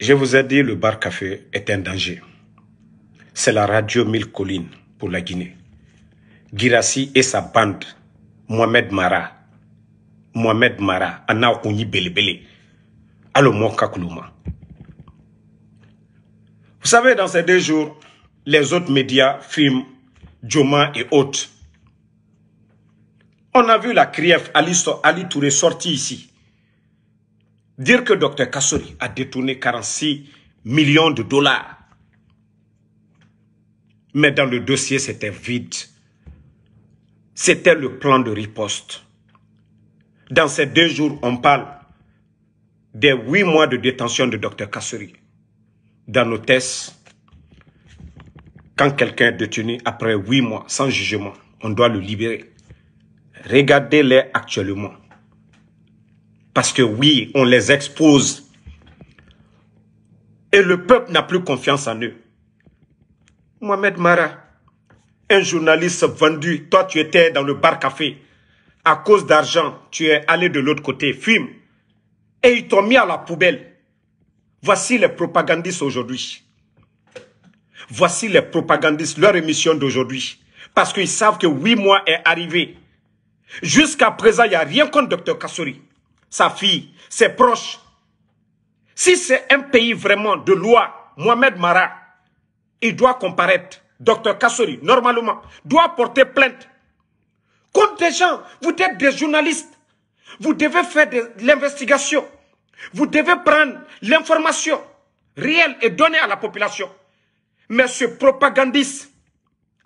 Je vous ai dit, le bar café est un danger. C'est la radio Mille Collines pour la Guinée. Girassi et sa bande, Mohamed Mara, Mohamed Mara, Anna Ouni Belebele, Alomon Kakoulouma. Vous savez, dans ces deux jours, les autres médias, filment Joma et autres, on a vu la CRIEF, Ali, Ali Touré sorti ici Dire que Dr Kassori a détourné 46 millions de dollars. Mais dans le dossier, c'était vide. C'était le plan de riposte. Dans ces deux jours, on parle des huit mois de détention de Dr Kassori. Dans nos tests, quand quelqu'un est détenu après huit mois sans jugement, on doit le libérer. Regardez-les actuellement. Parce que oui, on les expose. Et le peuple n'a plus confiance en eux. Mohamed Mara, un journaliste vendu, toi tu étais dans le bar café. À cause d'argent, tu es allé de l'autre côté, fume. Et ils t'ont mis à la poubelle. Voici les propagandistes aujourd'hui. Voici les propagandistes, leur émission d'aujourd'hui. Parce qu'ils savent que huit mois est arrivé. Jusqu'à présent, il n'y a rien contre Dr Kassori sa fille, ses proches. Si c'est un pays vraiment de loi, Mohamed Mara, il doit comparaître. Docteur Kassori, normalement, doit porter plainte. Contre des gens, vous êtes des journalistes. Vous devez faire de l'investigation. Vous devez prendre l'information réelle et donner à la population. Mais ce propagandiste,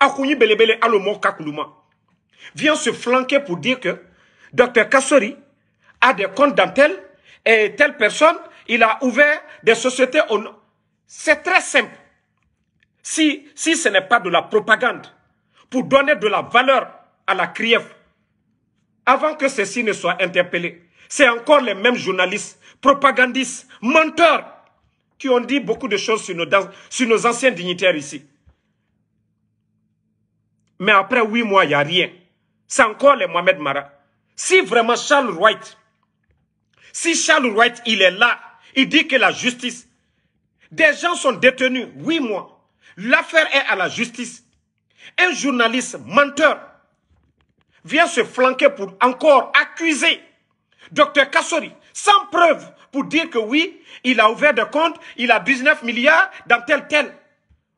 Akouni Belebele vient se flanquer pour dire que Docteur Kassori a des comptes dans telle et telle personne, il a ouvert des sociétés. Au... C'est très simple. Si, si ce n'est pas de la propagande pour donner de la valeur à la CRIEF, avant que ceci ne soit interpellé, c'est encore les mêmes journalistes, propagandistes, menteurs qui ont dit beaucoup de choses sur nos, sur nos anciens dignitaires ici. Mais après huit mois, il n'y a rien. C'est encore les Mohamed Marat... Si vraiment Charles White si Charles Wright, il est là, il dit que la justice, des gens sont détenus huit mois. L'affaire est à la justice. Un journaliste menteur vient se flanquer pour encore accuser Dr Kassori sans preuve pour dire que oui, il a ouvert des comptes, il a 19 milliards dans tel tel.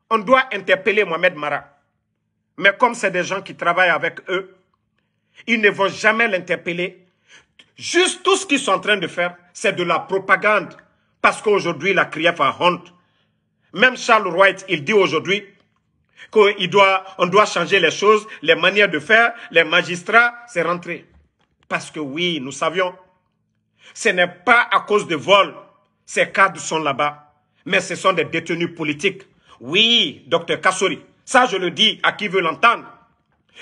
On doit interpeller Mohamed Mara. Mais comme c'est des gens qui travaillent avec eux, ils ne vont jamais l'interpeller Juste tout ce qu'ils sont en train de faire, c'est de la propagande. Parce qu'aujourd'hui, la CRIEF a honte. Même Charles White, il dit aujourd'hui qu'on doit, doit changer les choses, les manières de faire, les magistrats, c'est rentré. Parce que oui, nous savions. Ce n'est pas à cause de vol. Ces cadres sont là-bas. Mais ce sont des détenus politiques. Oui, docteur Kassori. Ça, je le dis à qui veut l'entendre.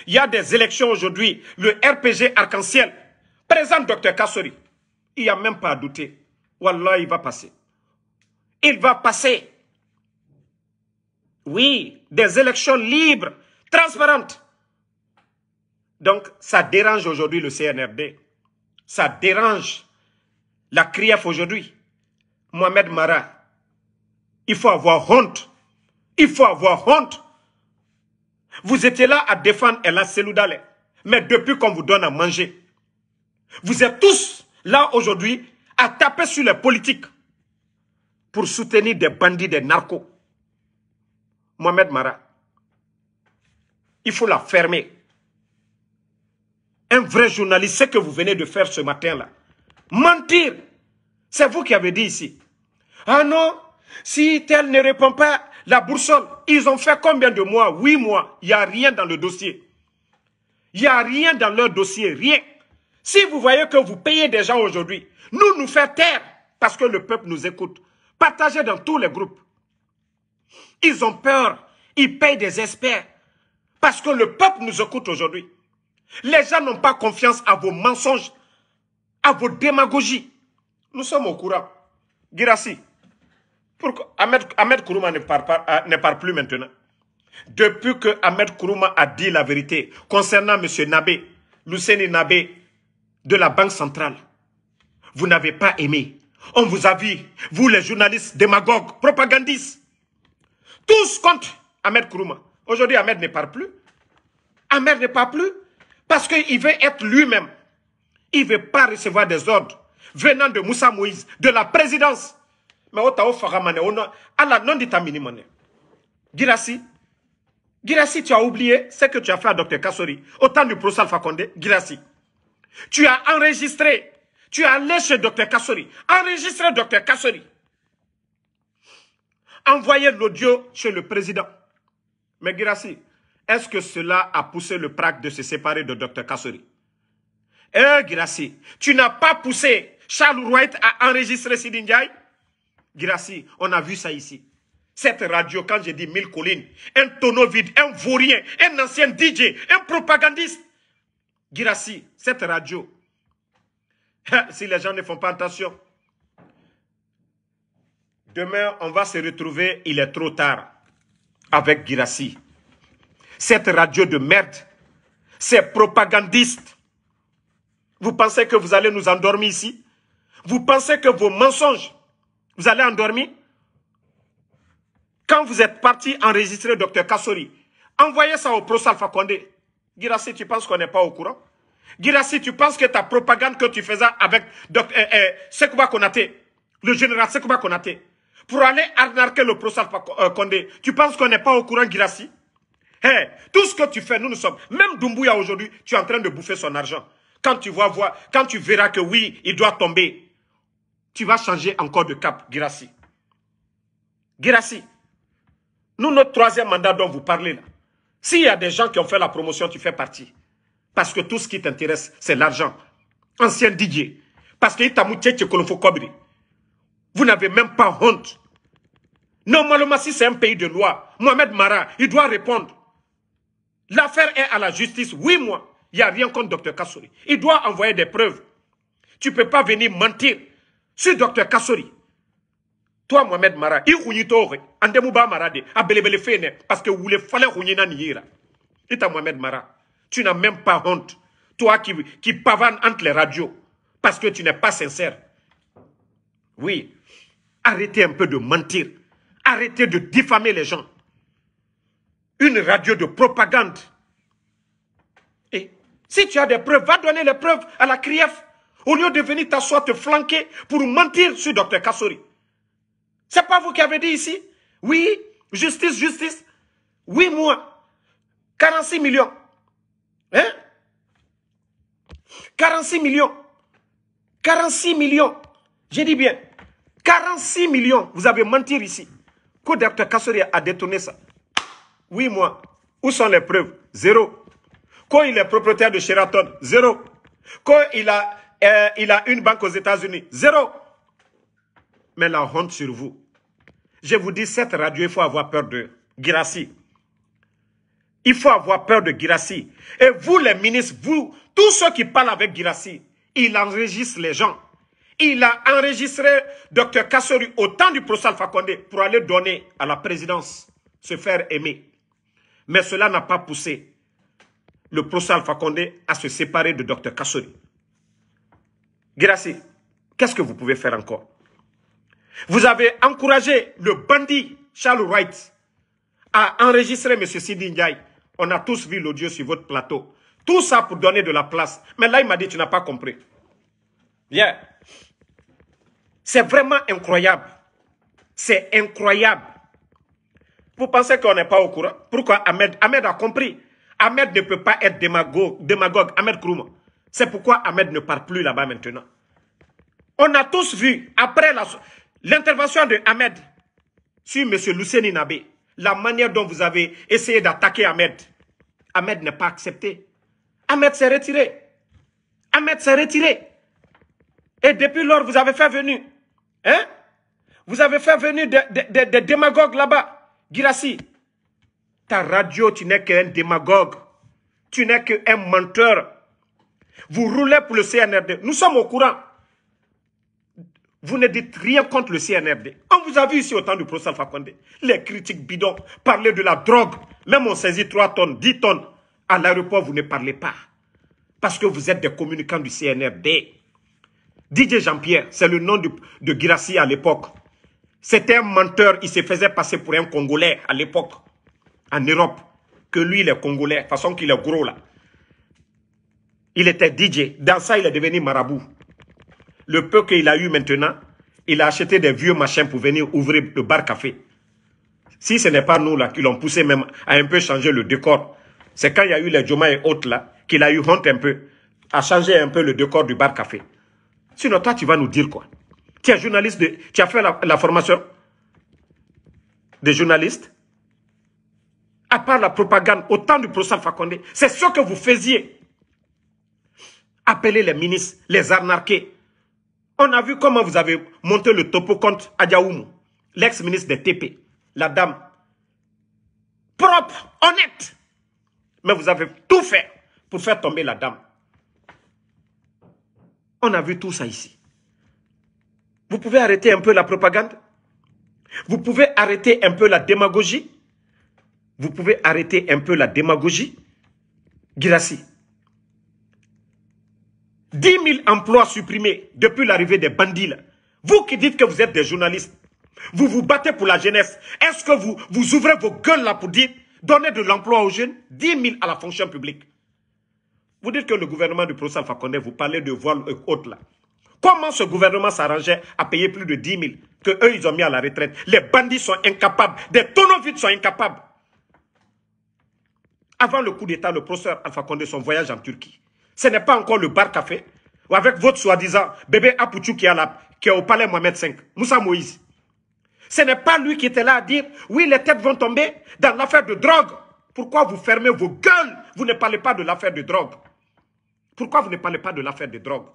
Il y a des élections aujourd'hui. Le RPG arc-en-ciel Présente docteur Kassori. Il n'y a même pas à douter. Wallah, il va passer. Il va passer. Oui, des élections libres, transparentes. Donc, ça dérange aujourd'hui le CNRD. Ça dérange la CRIAF aujourd'hui. Mohamed Mara, il faut avoir honte. Il faut avoir honte. Vous étiez là à défendre Ella Seloudale. Mais depuis qu'on vous donne à manger, vous êtes tous là aujourd'hui à taper sur les politiques pour soutenir des bandits, des narcos. Mohamed Mara, il faut la fermer. Un vrai journaliste, ce que vous venez de faire ce matin-là, mentir, c'est vous qui avez dit ici. Ah non, si tel ne répond pas, la boursole, ils ont fait combien de mois Huit mois. Il n'y a rien dans le dossier. Il n'y a rien dans leur dossier, rien. Si vous voyez que vous payez des gens aujourd'hui, nous nous fait taire parce que le peuple nous écoute. Partagez dans tous les groupes. Ils ont peur. Ils payent des experts. Parce que le peuple nous écoute aujourd'hui. Les gens n'ont pas confiance à vos mensonges, à vos démagogies. Nous sommes au courant. Girassi, pourquoi Ahmed, Kourouma ne parle, euh, plus maintenant Depuis que Ahmed Kourouma a dit la vérité concernant M. Nabe, Luceni Nabe, de la Banque centrale. Vous n'avez pas aimé. On vous a vu, vous les journalistes, démagogues, propagandistes. Tous contre Ahmed Kourouma. Aujourd'hui, Ahmed ne parle plus. Ahmed ne parle plus parce qu'il veut être lui-même. Il ne veut pas recevoir des ordres venant de Moussa Moïse, de la présidence. Mais au faramane faramane, Allah non dit Girassi, Girassi, tu as oublié ce que tu as fait à Dr Kassori. Au temps du procès Alpha Girassi. Tu as enregistré. Tu es allé chez Dr Kassori. Enregistré Dr Kassori. Envoyez l'audio chez le président. Mais Girassi, est-ce que cela a poussé le PRAC de se séparer de Dr Kassori Eh Girassi, tu n'as pas poussé Charles Wright à enregistrer Sidi Girassi, on a vu ça ici. Cette radio, quand j'ai dit mille collines, un tonneau vide, un vaurien, un ancien DJ, un propagandiste. Girassi, cette radio, ah, si les gens ne font pas attention, demain, on va se retrouver, il est trop tard, avec Girassi. Cette radio de merde, ces propagandistes, vous pensez que vous allez nous endormir ici Vous pensez que vos mensonges, vous allez endormir Quand vous êtes parti enregistrer Dr Kassori, envoyez ça au Pro Alpha Condé. Girassi, tu penses qu'on n'est pas au courant Girassi, tu penses que ta propagande que tu faisais avec euh, euh, Sekouba Konate, le général Sekouba Konate pour aller arnaquer le de Kondé, euh, tu penses qu'on n'est pas au courant, Girassi Tout ce que tu fais, nous nous sommes. Même Doumbouya aujourd'hui, tu es en train de bouffer son argent. Quand tu, vois, quand tu verras que oui, il doit tomber, tu vas changer encore de cap, Girassi. Girassi, nous, notre troisième mandat dont vous parlez là, s'il y a des gens qui ont fait la promotion, tu fais partie. Parce que tout ce qui t'intéresse, c'est l'argent. Ancien DJ. Parce que vous n'avez même pas honte. Normalement, si c'est un pays de loi, Mohamed Mara, il doit répondre. L'affaire est à la justice. Oui, moi, il n'y a rien contre Dr Kassouri. Il doit envoyer des preuves. Tu ne peux pas venir mentir sur Dr Kassouri toi mohamed mara marade, ah, parce que mohamed mara tu n'as même pas honte toi qui, qui pavane entre les radios parce que tu n'es pas sincère oui arrêtez un peu de mentir arrêtez de diffamer les gens une radio de propagande et si tu as des preuves va donner les preuves à la CRIEF au lieu de venir t'asseoir te flanquer pour mentir sur Dr Kassori c'est pas vous qui avez dit ici Oui, justice, justice. Oui, moi. 46 millions. Hein 46 millions. 46 millions. J'ai dit bien. 46 millions. Vous avez menti ici. Quand Dr. Kassori a détourné ça. Oui, moi. Où sont les preuves Zéro. Quand il est propriétaire de Sheraton, zéro. Quand il a, euh, il a une banque aux États-Unis, zéro. Mais la honte sur vous. Je vous dis, cette radio, il faut avoir peur de Girassi. Il faut avoir peur de Girassi. Et vous, les ministres, vous, tous ceux qui parlent avec Girassi, il enregistre les gens. Il a enregistré Dr Kassori au temps du procès Alpha Condé pour aller donner à la présidence, se faire aimer. Mais cela n'a pas poussé le procès Alpha Condé à se séparer de Dr Kassori. Girassi, qu'est-ce que vous pouvez faire encore vous avez encouragé le bandit Charles Wright à enregistrer M. Sidi Ndiaye. On a tous vu l'audio sur votre plateau. Tout ça pour donner de la place. Mais là, il m'a dit, tu n'as pas compris. Yeah. C'est vraiment incroyable. C'est incroyable. Vous pensez qu'on n'est pas au courant Pourquoi Ahmed Ahmed a compris. Ahmed ne peut pas être démagogue, démagogue Ahmed Krouma. C'est pourquoi Ahmed ne parle plus là-bas maintenant. On a tous vu, après la, L'intervention de Ahmed sur M. Luceni Nabé, la manière dont vous avez essayé d'attaquer Ahmed, Ahmed n'est pas accepté. Ahmed s'est retiré. Ahmed s'est retiré. Et depuis lors, vous avez fait venir, hein? Vous avez fait venir des démagogues là-bas. Girassi, ta radio, tu n'es qu'un démagogue. Tu n'es qu'un menteur. Vous roulez pour le CNRD. Nous sommes au courant. Vous ne dites rien contre le CNRD. On vous a vu ici au temps du procès Alpha Les critiques bidons, parler de la drogue. Même on saisit 3 tonnes, 10 tonnes. À l'aéroport, vous ne parlez pas. Parce que vous êtes des communicants du CNRD. DJ Jean-Pierre, c'est le nom de, de Girassi à l'époque. C'était un menteur. Il se faisait passer pour un Congolais à l'époque. En Europe. Que lui, il est Congolais. De façon qu'il est gros là. Il était DJ. Dans ça, il est devenu marabout le peu qu'il a eu maintenant, il a acheté des vieux machins pour venir ouvrir le bar café. Si ce n'est pas nous là qui l'ont poussé même à un peu changer le décor, c'est quand il y a eu les Joma et autres là qu'il a eu honte un peu, à changer un peu le décor du bar café. Sinon toi tu vas nous dire quoi Tu es journaliste, de, tu as fait la, formation des journalistes à part la propagande autant temps du professeur Fakonde, c'est ce que vous faisiez. Appelez les ministres, les arnaquer, on a vu comment vous avez monté le topo contre Adjaoumou, l'ex-ministre des TP, la dame. Propre, honnête. Mais vous avez tout fait pour faire tomber la dame. On a vu tout ça ici. Vous pouvez arrêter un peu la propagande. Vous pouvez arrêter un peu la démagogie. Vous pouvez arrêter un peu la démagogie. Girassi, 10 000 emplois supprimés depuis l'arrivée des bandits. Là. Vous qui dites que vous êtes des journalistes, vous vous battez pour la jeunesse. Est-ce que vous, vous ouvrez vos gueules là pour dire donner de l'emploi aux jeunes, 10 000 à la fonction publique Vous dites que le gouvernement du professeur Alpha Condé, vous parlez de voile haute là. Comment ce gouvernement s'arrangeait à payer plus de 10 000 que eux ils ont mis à la retraite Les bandits sont incapables, des tonneaux vides sont incapables. Avant le coup d'État, le professeur Alpha Condé, son voyage en Turquie, ce n'est pas encore le bar café. Ou avec votre soi-disant bébé Apoutchou qui, qui est au palais Mohamed V, Moussa Moïse. Ce n'est pas lui qui était là à dire, oui, les têtes vont tomber dans l'affaire de drogue. Pourquoi vous fermez vos gueules Vous ne parlez pas de l'affaire de drogue. Pourquoi vous ne parlez pas de l'affaire de drogue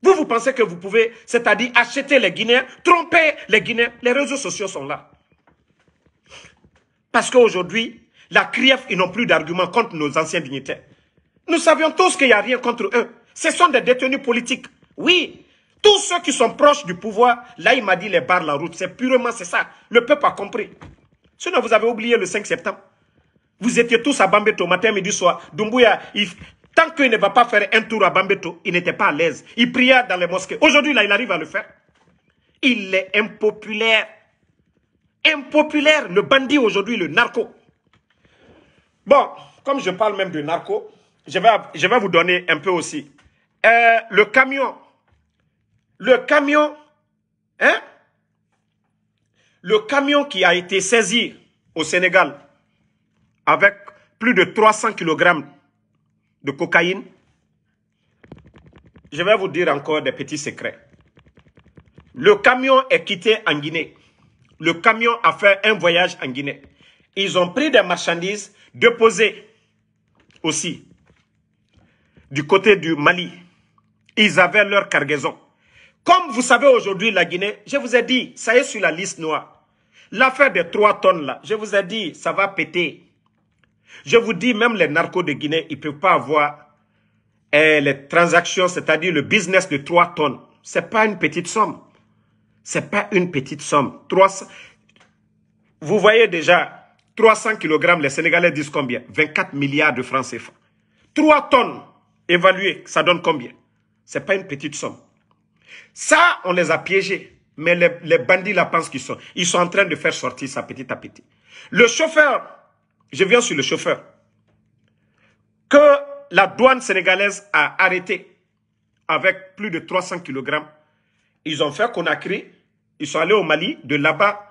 Vous, vous pensez que vous pouvez, c'est-à-dire acheter les Guinéens, tromper les Guinéens. Les réseaux sociaux sont là. Parce qu'aujourd'hui, la CRIEF, ils n'ont plus d'arguments contre nos anciens dignitaires. Nous savions tous qu'il n'y a rien contre eux. Ce sont des détenus politiques. Oui, tous ceux qui sont proches du pouvoir, là, il m'a dit les barres la route. C'est purement, c'est ça. Le peuple a compris. Sinon, vous avez oublié le 5 septembre. Vous étiez tous à Bambeto, matin, midi, soir. Dumbuya, tant qu'il ne va pas faire un tour à Bambeto, il n'était pas à l'aise. Il priait dans les mosquées. Aujourd'hui, là, il arrive à le faire. Il est impopulaire. Impopulaire, le bandit aujourd'hui, le narco. Bon, comme je parle même de narco, je vais, vous donner un peu aussi. Euh, le camion. Le camion. Hein? Le camion qui a été saisi au Sénégal avec plus de 300 kg de cocaïne. Je vais vous dire encore des petits secrets. Le camion est quitté en Guinée. Le camion a fait un voyage en Guinée. Ils ont pris des marchandises déposées aussi du côté du Mali, ils avaient leur cargaison. Comme vous savez aujourd'hui, la Guinée, je vous ai dit, ça est sur la liste noire. L'affaire des 3 tonnes là, je vous ai dit, ça va péter. Je vous dis, même les narcos de Guinée, ils ne peuvent pas avoir eh, les transactions, c'est-à-dire le business de 3 tonnes. Ce n'est pas une petite somme. Ce n'est pas une petite somme. 300... Vous voyez déjà, 300 kg, les Sénégalais disent combien 24 milliards de francs CFA. 3 tonnes Évaluer, ça donne combien Ce n'est pas une petite somme. Ça, on les a piégés. Mais les, bandits la pensent qu'ils sont. Ils sont en train de faire sortir ça petit à petit. Le chauffeur, je viens sur le chauffeur, que la douane sénégalaise a arrêté avec plus de 300 kg. Ils ont fait Conakry, ils sont allés au Mali, de là-bas,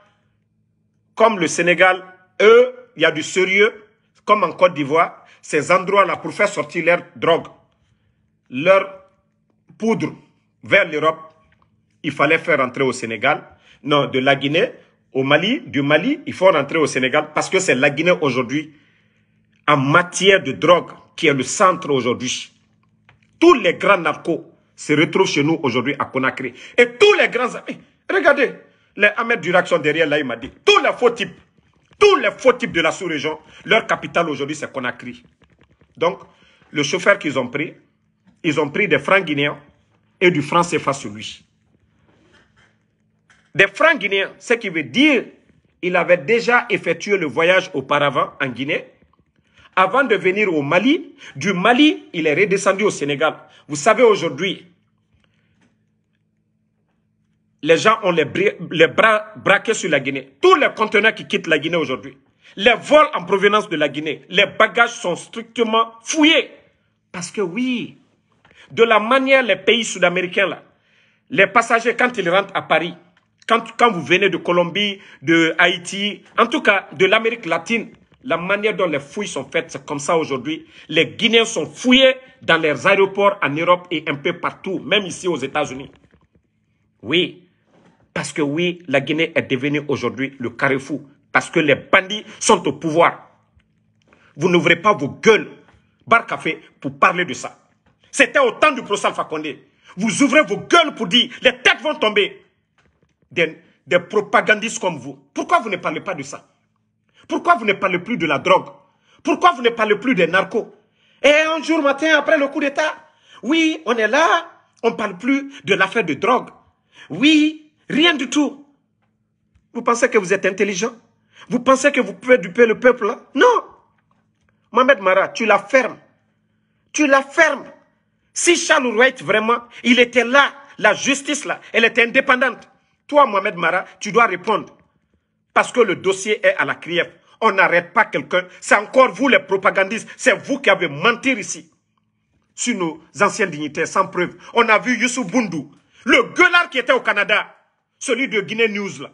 comme le Sénégal, eux, il y a du sérieux, comme en Côte d'Ivoire, ces endroits-là pour faire sortir leur drogue leur poudre vers l'Europe, il fallait faire rentrer au Sénégal. Non, de la Guinée au Mali, du Mali, il faut rentrer au Sénégal parce que c'est la Guinée aujourd'hui en matière de drogue qui est le centre aujourd'hui. Tous les grands narcos se retrouvent chez nous aujourd'hui à Conakry. Et tous les grands... amis. Regardez, les Ahmed Durak sont derrière là, il m'a dit. Tous les faux types, tous les faux types de la sous-région, leur capitale aujourd'hui c'est Conakry. Donc, le chauffeur qu'ils ont pris, ils ont pris des francs guinéens et du franc CFA sur lui. Des francs guinéens, ce qui veut dire qu'il avait déjà effectué le voyage auparavant en Guinée. Avant de venir au Mali, du Mali, il est redescendu au Sénégal. Vous savez aujourd'hui, les gens ont les, les, bras braqués sur la Guinée. Tous les conteneurs qui quittent la Guinée aujourd'hui, les vols en provenance de la Guinée, les bagages sont strictement fouillés. Parce que oui, de la manière les pays sud-américains, là, les passagers, quand ils rentrent à Paris, quand, vous venez de Colombie, de Haïti, en tout cas de l'Amérique latine, la manière dont les fouilles sont faites, c'est comme ça aujourd'hui. Les Guinéens sont fouillés dans leurs aéroports en Europe et un peu partout, même ici aux États-Unis. Oui, parce que oui, la Guinée est devenue aujourd'hui le carrefour, parce que les bandits sont au pouvoir. Vous n'ouvrez pas vos gueules, bar café, pour parler de ça. C'était au temps du procès Alpha Vous ouvrez vos gueules pour dire les têtes vont tomber. Des, propagandistes comme vous. Pourquoi vous ne parlez pas de ça Pourquoi vous ne parlez plus de la drogue Pourquoi vous ne parlez plus des narcos Et un jour matin, après le coup d'État, oui, on est là, on ne parle plus de l'affaire de drogue. Oui, rien du tout. Vous pensez que vous êtes intelligent Vous pensez que vous pouvez duper le peuple Non Mohamed Mara, tu la fermes. Tu la fermes. Si Charles Rouet, vraiment, il était là, la justice là, elle était indépendante. Toi, Mohamed Mara, tu dois répondre. Parce que le dossier est à la CRIEF. On n'arrête pas quelqu'un. C'est encore vous les propagandistes. C'est vous qui avez menti ici. Sur nos anciennes dignitaires, sans preuve. On a vu Youssou Boundou, le gueulard qui était au Canada. Celui de Guinée News là.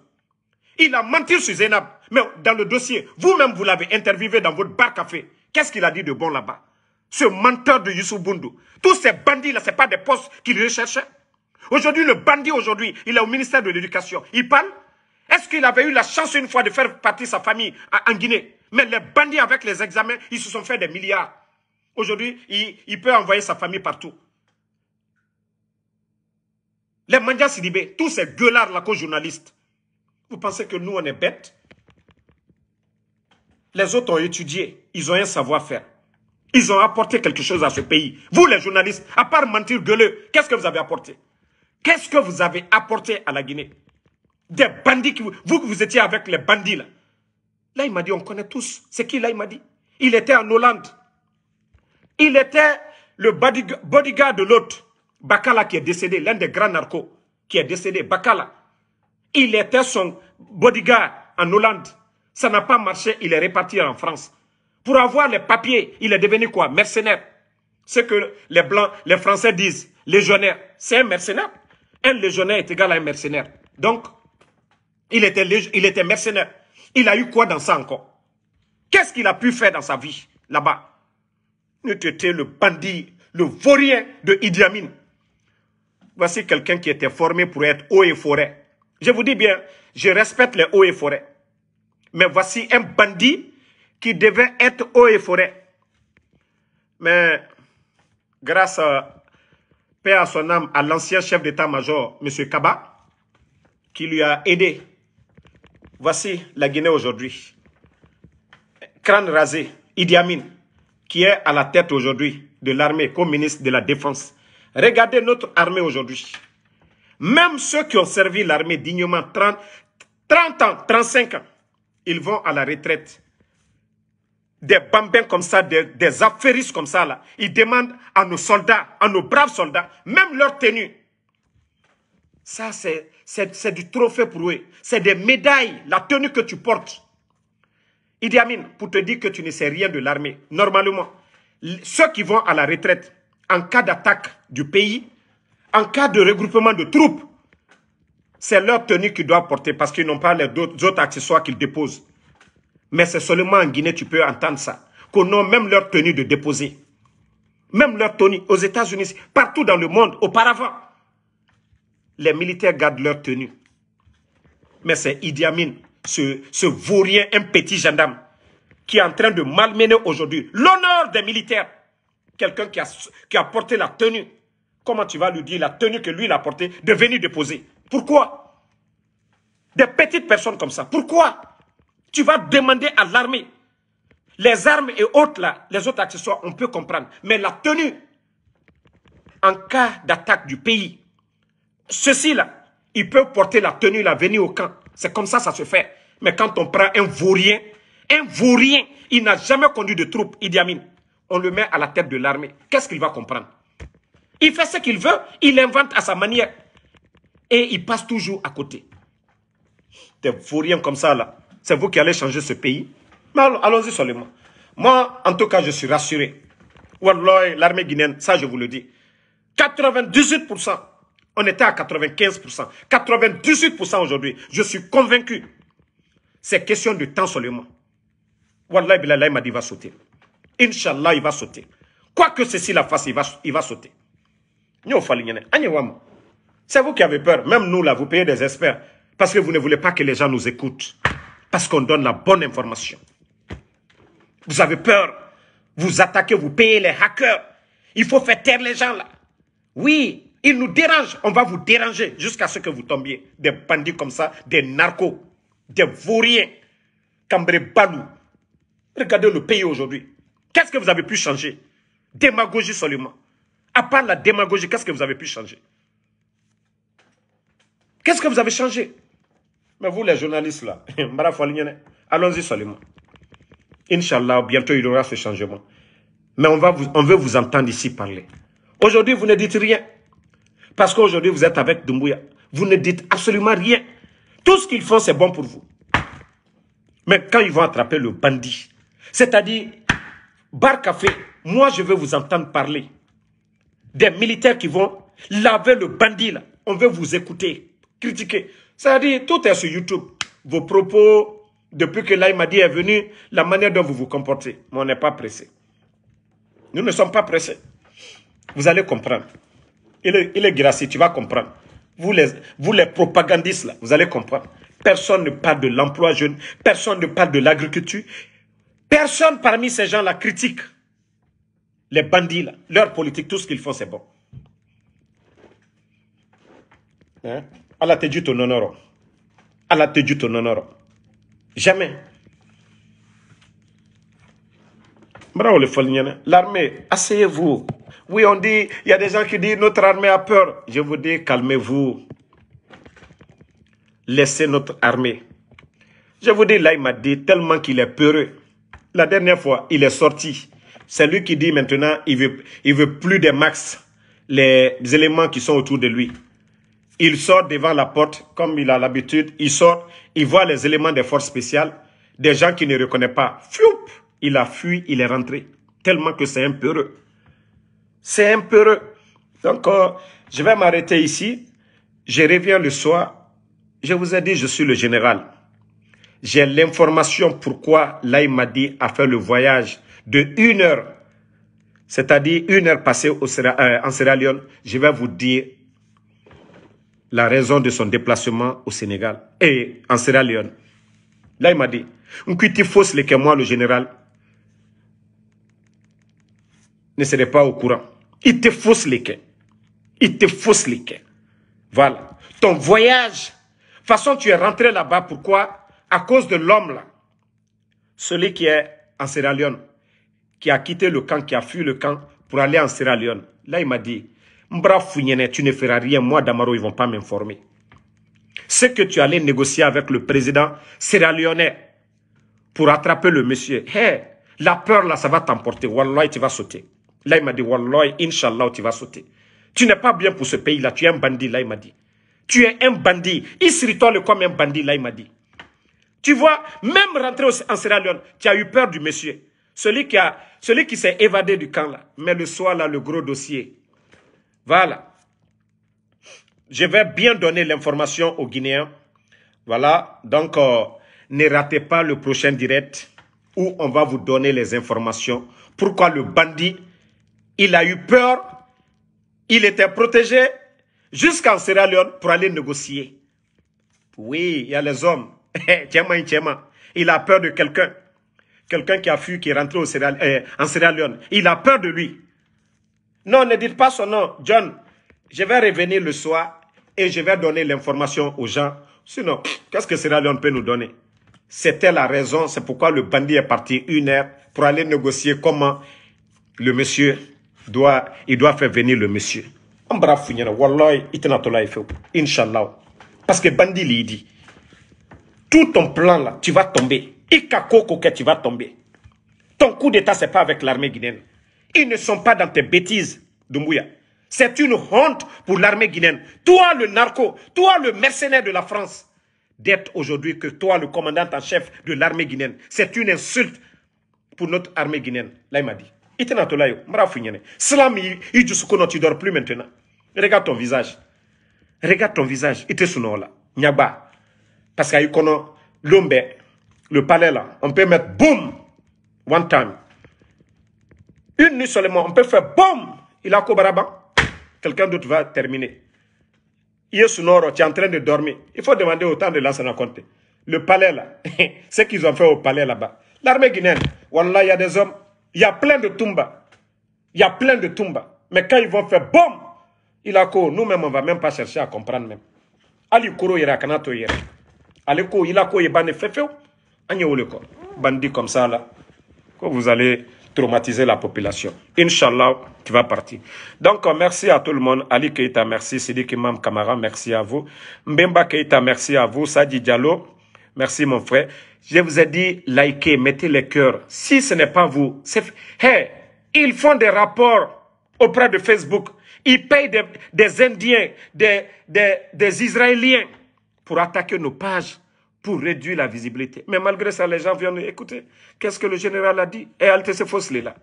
Il a menti sur Zenab. Mais dans le dossier, vous-même, vous l'avez interviewé dans votre bar café. Qu'est-ce qu'il a dit de bon là-bas ce menteur de Youssou Boundou. Tous ces bandits-là, ce n'est pas des postes qu'il recherchait. Aujourd'hui, le bandit, aujourd'hui, il est au ministère de l'Éducation. Il parle. Est-ce qu'il avait eu la chance une fois de faire de sa famille en Guinée Mais les bandits, avec les examens, ils se sont fait des milliards. Aujourd'hui, il, peut envoyer sa famille partout. Les mandiants Sidibé, tous ces gueulards-là qu'aux journalistes, vous pensez que nous, on est bêtes Les autres ont étudié, ils ont un savoir-faire. Ils ont apporté quelque chose à ce pays. Vous, les journalistes, à part mentir, gueuleux, qu'est-ce que vous avez apporté Qu'est-ce que vous avez apporté à la Guinée Des bandits, qui, vous que vous étiez avec les bandits là. Là, il m'a dit, on connaît tous. C'est qui là, il m'a dit Il était en Hollande. Il était le bodyguard de l'autre. Bakala qui est décédé, l'un des grands narcos qui est décédé, Bakala. Il était son bodyguard en Hollande. Ça n'a pas marché, il est reparti en France. Pour avoir les papiers, il est devenu quoi Mercenaire. Ce que les Blancs, les Français disent, légionnaire, c'est un mercenaire. Un légionnaire est égal à un mercenaire. Donc, il était, il était mercenaire. Il a eu quoi dans ça encore Qu'est-ce qu'il a pu faire dans sa vie là-bas était le bandit, le vaurien de Idi Amin. Voici quelqu'un qui était formé pour être haut et forêt. Je vous dis bien, je respecte les hauts et forêts. Mais voici un bandit qui devait être eau et forêt. Mais grâce à paix à son âme, à l'ancien chef d'état-major, M. Kaba, qui lui a aidé. Voici la Guinée aujourd'hui. Crâne rasé, Idi Amin, qui est à la tête aujourd'hui de l'armée comme ministre de la Défense. Regardez notre armée aujourd'hui. Même ceux qui ont servi l'armée dignement 30, 30 ans, 35 ans, ils vont à la retraite des bambins comme ça, des, affairistes comme ça, là. Ils demandent à nos soldats, à nos braves soldats, même leur tenue. Ça, c'est du trophée pour eux. C'est des médailles, la tenue que tu portes. Idi Amin, pour te dire que tu ne sais rien de l'armée, normalement, ceux qui vont à la retraite, en cas d'attaque du pays, en cas de regroupement de troupes, c'est leur tenue qu'ils doivent porter parce qu'ils n'ont pas les autres accessoires qu'ils déposent. Mais c'est seulement en Guinée tu peux entendre ça. Qu'on a même leur tenue de déposer. Même leur tenue aux États-Unis, partout dans le monde, auparavant. Les militaires gardent leur tenue. Mais c'est Idi Amin, ce, vaurien, un petit gendarme, qui est en train de malmener aujourd'hui l'honneur des militaires. Quelqu'un qui a, qui a porté la tenue. Comment tu vas lui dire la tenue que lui il a portée de venir déposer Pourquoi Des petites personnes comme ça. Pourquoi tu vas demander à l'armée. Les armes et autres, là, les autres accessoires, on peut comprendre. Mais la tenue, en cas d'attaque du pays, ceux là ils peuvent porter la tenue, la au camp. C'est comme ça, ça se fait. Mais quand on prend un vaurien, un vaurien, il n'a jamais conduit de troupes, Idi Amin. On le met à la tête de l'armée. Qu'est-ce qu'il va comprendre Il fait ce qu'il veut, il invente à sa manière. Et il passe toujours à côté. Des vauriens comme ça, là. C'est vous qui allez changer ce pays. Mais allons-y seulement. Moi, en tout cas, je suis rassuré. Wallah, l'armée guinéenne, ça je vous le dis. 98%. On était à 95%. 98% aujourd'hui. Je suis convaincu. C'est question de temps seulement. Wallah, il dit, il va sauter. Inch'Allah, il va sauter. Quoi que ceci la fasse, il va, il va sauter. C'est vous qui avez peur. Même nous, là, vous payez des experts. Parce que vous ne voulez pas que les gens nous écoutent parce qu'on donne la bonne information. Vous avez peur, vous attaquez, vous payez les hackers. Il faut faire taire les gens là. Oui, ils nous dérangent, on va vous déranger jusqu'à ce que vous tombiez. Des bandits comme ça, des narcos, des vauriens, Cambré Balou. Regardez le pays aujourd'hui. Qu'est-ce que vous avez pu changer Démagogie seulement. À part la démagogie, qu'est-ce que vous avez pu changer Qu'est-ce que vous avez changé mais vous, les journalistes, là, allons-y seulement. Inch'Allah, bientôt, il y aura ce changement. Mais on, va on veut vous entendre ici parler. Aujourd'hui, vous ne dites rien. Parce qu'aujourd'hui, vous êtes avec Doumbouya. Vous ne dites absolument rien. Tout ce qu'ils font, c'est bon pour vous. Mais quand ils vont attraper le bandit, c'est-à-dire, bar café, moi, je veux vous entendre parler. Des militaires qui vont laver le bandit, là. On veut vous écouter, critiquer. C'est-à-dire, tout est sur YouTube. Vos propos, depuis que dit, est venu, la manière dont vous vous comportez. Mais on n'est pas pressé. Nous ne sommes pas pressés. Vous allez comprendre. Il est, il gracieux, tu vas comprendre. Vous les, vous les propagandistes, là, vous allez comprendre. Personne ne parle de l'emploi jeune. Personne ne parle de l'agriculture. Personne parmi ces gens-là critique les bandits, là, leur politique, tout ce qu'ils font, c'est bon. Hein? Allah te dit ton honneur. Allah te dit ton honneur. Jamais. L'armée, asseyez-vous. Oui, on dit, il y a des gens qui disent notre armée a peur. Je vous dis, calmez-vous. Laissez notre armée. Je vous dis, là, il m'a dit tellement qu'il est peureux. La dernière fois, il est sorti. C'est lui qui dit maintenant, il veut, il veut plus des max, les éléments qui sont autour de lui. Il sort devant la porte, comme il a l'habitude. Il sort, il voit les éléments des forces spéciales, des gens qu'il ne reconnaît pas. Fioup Il a fui, il est rentré. Tellement que c'est impureux C'est impureux Donc, euh, je vais m'arrêter ici. Je reviens le soir. Je vous ai dit, je suis le général. J'ai l'information pourquoi Laïmadi a fait le voyage de une heure, c'est-à-dire une heure passée au, euh, en Sierra Leone. Je vais vous dire la raison de son déplacement au Sénégal et en Sierra Leone. Là, il m'a dit, fausse que moi, le général, ne serait pas au courant. Il te fausse les Il te fausse les Voilà. Ton voyage, façon tu es rentré là-bas, pourquoi À cause de l'homme là. Celui qui est en Sierra Leone, qui a quitté le camp, qui a fui le camp pour aller en Sierra Leone. Là, il m'a dit, tu ne feras rien. Moi, Damaro, ils vont pas m'informer. Ce que tu allais négocier avec le président à pour attraper le monsieur. la peur là, ça va t'emporter. Wallah, tu vas sauter. Là, il m'a dit, Wallah, Inch'Allah, tu vas sauter. Tu n'es pas bien pour ce pays-là. Tu es un bandit, là, il m'a dit. Tu es un bandit. ritole comme un bandit, là, il m'a dit. Tu vois, même rentrer en Sierra Leone, tu as eu peur du monsieur. Celui qui, celui qui s'est évadé du camp, là. Mais le soir, là, le gros dossier, voilà. Je vais bien donner l'information aux Guinéens. Voilà. Donc, euh, ne ratez pas le prochain direct où on va vous donner les informations. Pourquoi le bandit, il a eu peur, il était protégé jusqu'en Sierra Leone pour aller négocier. Oui, il y a les hommes. il a peur de quelqu'un. Quelqu'un qui a fui, qui est rentré euh, en Sierra Leone. Il a peur de lui. Non, ne dites pas son nom. John, je vais revenir le soir et je vais donner l'information aux gens. Sinon, qu'est-ce que Sierra peut nous donner C'était la raison, c'est pourquoi le bandit est parti une heure pour aller négocier comment le monsieur doit, il doit faire venir le monsieur. E Inch'Allah. Parce que bandit lui dit, tout ton plan là, tu vas tomber. que tu vas tomber. Ton coup d'état, c'est pas avec l'armée guinéenne. Ils ne sont pas dans tes bêtises, Doumbouya. C'est une honte pour l'armée guinéenne. Toi, le narco, toi, le mercenaire de la France, d'être aujourd'hui que toi, le commandant en chef de l'armée guinéenne. C'est une insulte pour notre armée guinéenne. Là, il m'a dit. Il Slam, tu dors plus maintenant. Regarde ton visage. Regarde ton visage. Il te la, là. Nyaba. Parce qu'il y a l'ombe, le palais là. On peut mettre boum, one time. Une nuit seulement, on peut faire boum Il a Quelqu'un d'autre va terminer. sonore, tu es en train de dormir. Il faut demander au temps de l'ancien compte. Le palais là, ce qu'ils ont fait au palais là-bas. L'armée guinéenne, Wallah, il y a des hommes, il y a plein de Tumba. Il y a plein de Tumba. Mais quand ils vont faire boum, il a quoi Nous-mêmes, on ne va même pas chercher à comprendre même. Ali il a Kanato Ali il a quoi Bandit comme ça là. Quand vous allez traumatiser la population. Inch'Allah, tu vas partir. Donc, euh, merci à tout le monde. Ali Keita, merci. Sidi Kimam Kamara, merci à vous. Mbemba Keita, merci à vous. Sadi Diallo, merci mon frère. Je vous ai dit, likez, mettez le cœurs. Si ce n'est pas vous, c'est... Hey, ils font des rapports auprès de Facebook. Ils payent des, des Indiens, des, des, des Israéliens pour attaquer nos pages pour réduire la visibilité. Mais malgré ça, les gens viennent écouter. Qu'est-ce que le général a dit Et Altesse Fosley là